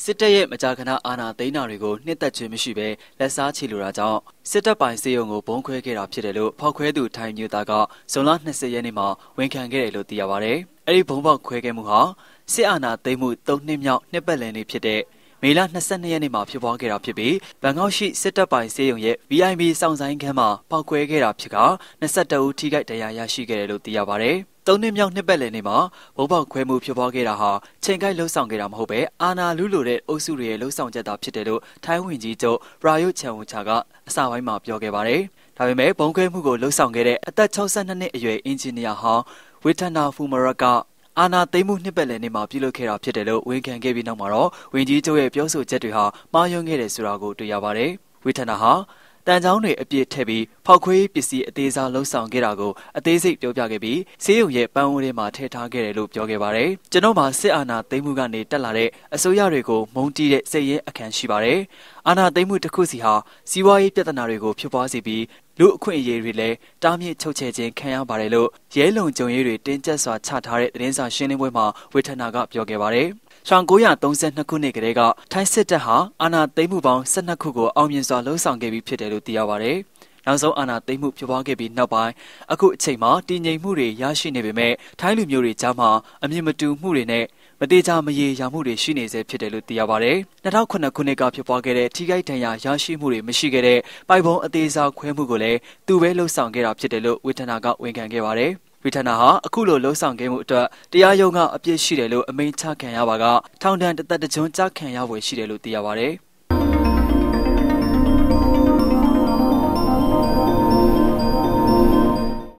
စစ်တပ်ရဲ့မကြာခဏအာဏာသိမ်းတာတွေကိုနှစ်သက်ခြင်းမရှိဘဲလက်စားချေလိုတာကြောင့်စစ်တပ်ပိုင်စေယုံကိုဘုံခွဲခဲ့တာဖြစ်တယ်လို့ဖောက်ခွဲသူထိုင်မျိုးသားကဇွန်လ20ရက်နေ့မှာဝန်ခံခဲ့တယ်လို့သိရပါဗျ။အဲဒီဘုံပေါက်ခွဲခဲ့မှုဟာစစ်အာဏာသိမ်းမှု၃နှစ်မြောက်နှစ်ပတ်လည်နေ့ဖြစ်တဲ့မေလ22ရက်နေ့မှာဖြစ်ပွားခဲ့တာဖြစ်ပြီးဗန်ကောက်ရှိစစ်တပ်ပိုင်စေယုံရဲ့ VIP စောင့်ဆိုင်ခန်းမှာပောက်ကွဲခဲ့တာဖြစ်က22ဦးထိခိုက်ဒဏ်ရာရရှိခဲ့တယ်လို့သိရပါဗျ။သုံးနှစ်မြောက်နှစ်ပတ်လည်နေ့မှာဘုံပေါက်ခွဲမှုဖြစ်ပွားခဲ့တာဟာချိန်ကိုက်လှုပ်ဆောင်ခဲ့တာမဟုတ်ပဲအာနာလူလိုတဲ့အုပ်စုတွေရဲ့လှုပ်ဆောင်ချက်သာဖြစ်တယ်လို့ထိုင်းဝန်ကြီးချုပ်ရာယုချန်ဝန်ချာကအစပိုင်းမှာပြောခဲ့ပါတယ်။ဒါပေမဲ့ဘုံခွဲမှုကိုလှုပ်ဆောင်ခဲ့တဲ့အသက်62နှစ်အရွယ်အင်ဂျင်နီယာဟောင်းဝေထနာဖူမရကအာနာသိမ်းမှုနှစ်ပတ်လည်နေ့မှာပြုလုပ်ခဲ့တာဖြစ်တယ်လို့ဝန်ခံခဲ့ပြီးနောက်မှာတော့ဝန်ကြီးချုပ်ရဲ့ပြောဆိုချက်တွေဟာမှားယွင်းခဲ့တယ်ဆိုတာကိုတွေ့ရပါတယ်။ဝေထနာဟာတန်ချောင်းတွေအပြည့်ထည့်ပြီးဖောက်ခွေးပစ္စည်းအသေးစားလုံဆောင်ခဲ့တာကိုအသေးစိတ်ပြောပြခဲ့ပြီးစေယုံရဲ့ပန်းဝန်းထဲမှာထည့်ထားခဲ့တယ်လို့ပြောခဲ့ပါတယ်။ကျွန်တော်မှာစစ်အာဏာသိမ်းမှုကနေတက်လာတဲ့အစိုးရတွေကိုမုန်းတီးတဲ့စိတ်ရဲအခံရှိပါတယ်။အာဏာသိမ်းမှုတစ်ခုစီဟာစီးပွားရေးပြဿနာတွေကို ဖြစ်ပွားစေပြီးလူအခွင့်အရေးတွေလည်းတားမြစ်ချုပ်ချယ်ခြင်းခံရပါတယ်လို့ရဲလုံကြုံရေးတွေတင်းကျပ်စွာချထားတဲ့သတင်းစာရှင်းလင်းပွဲမှာဝေထနာကပြောခဲ့ပါတယ်။1932ခုနှစ်ကတည်းကထိုင်းစစ်တပ်ဟာအာဏာသိမ်းမှုပေါင်း12ခုကိုအောင်မြင်စွာလှုံ့ဆော်ခဲ့ပြီးဖြစ်တယ်လို့သိရပါဗျ။နောက်ဆုံးအာဏာသိမ်းမှုဖြစ်ပွားခဲ့ပြီးနောက်ပိုင်းအခုအချိန်မှာတည်ငြိမ်မှုတွေရရှိနေပေမဲ့ထိုင်းလူမျိုးတွေကြားမှာအမြင်မတူမှုတွေနဲ့မတိကျမရေရာမှုတွေရှိနေဆဲဖြစ်တယ်လို့သိရပါဗျ။2009ခုနှစ်ကဖြစ်ပွားခဲ့တဲ့ထိခိုက်ဒဏ်ရာရရှိမှုတွေမရှိခဲ့တဲ့ပိုက်ပုံအသေးစားခွဲမှုကိုလည်းသူပဲလှုံ့ဆော်ခဲ့တာဖြစ်တယ်လို့ဝေထနာကဝန်ခံခဲ့ပါဗျ။ဗီထနာဟာအခုလိုလှုံ့ဆော်ခဲ့မှုအတွက်တရားရုံးကအပြစ်ရှိတယ်လို့အမိန့်ချခံရပါကထောင်ဒဏ်တစ်သက်တစ်ကျွန်းချခံရဖွယ်ရှိတယ်လို့သိရပါဗျ။